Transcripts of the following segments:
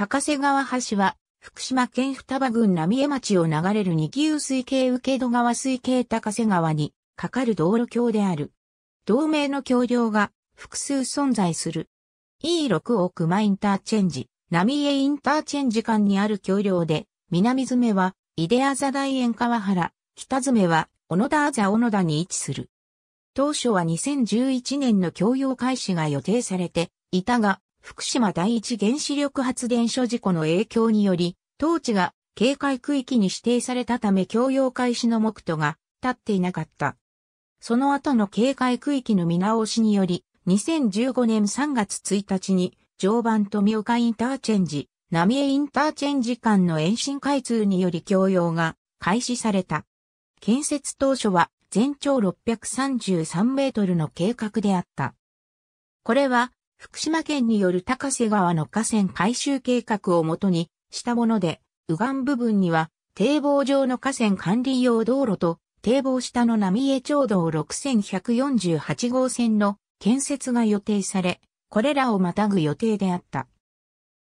高瀬川橋は、福島県双葉郡浪江町を流れる二級水系受戸川水系高瀬川に、かかる道路橋である。同名の橋梁が複数存在する。E6 奥間インターチェンジ、浪江インターチェンジ間にある橋梁で、南詰は、イデアザ大園川原、北詰は、小野田アザ小野田に位置する。当初は2011年の供用開始が予定されていたが、福島第一原子力発電所事故の影響により、当地が警戒区域に指定されたため供用開始の目途が立っていなかった。その後の警戒区域の見直しにより、2015年3月1日に、常磐富岡インターチェンジ、浪江インターチェンジ間の延伸開通により供用が開始された。建設当初は全長633メートルの計画であった。これは福島県による高瀬川の河川改修計画をもとにしたもので、右岸部分には堤防上の河川管理用道路と堤防下の浪江町道6148号線の建設が予定され、これらをまたぐ予定であった。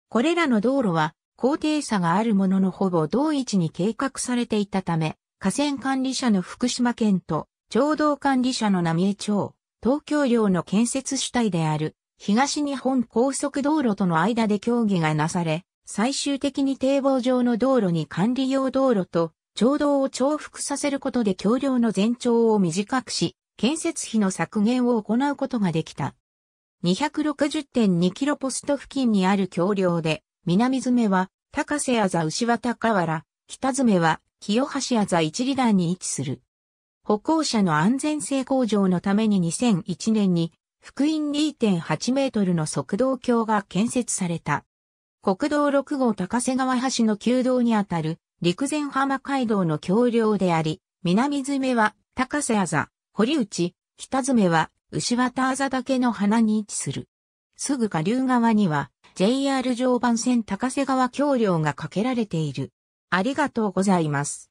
これらの道路は高低差があるもののほぼ同一に計画されていたため、河川管理者の福島県と、町道管理者の浪江町、東京領の建設主体である東日本高速道路との間で協議がなされ、最終的に堤防上の道路に管理用道路と町道を重複させることで橋梁の全長を短くし、建設費の削減を行うことができた。260.2キロポスト付近にある橋梁で、南詰は高瀬あざ牛渡河原、北詰は清橋あざ一里団に位置する。歩行者の安全性向上のために2001年に福音2.8メートルの側道橋が建設された。国道6号高瀬川橋の旧道にあたる陸前浜街道の橋梁であり、南詰は高瀬あざ、堀内、北詰は牛渡あざ岳の花に位置する。すぐ下流側には JR 常磐線高瀬川橋梁が架けられている。ありがとうございます。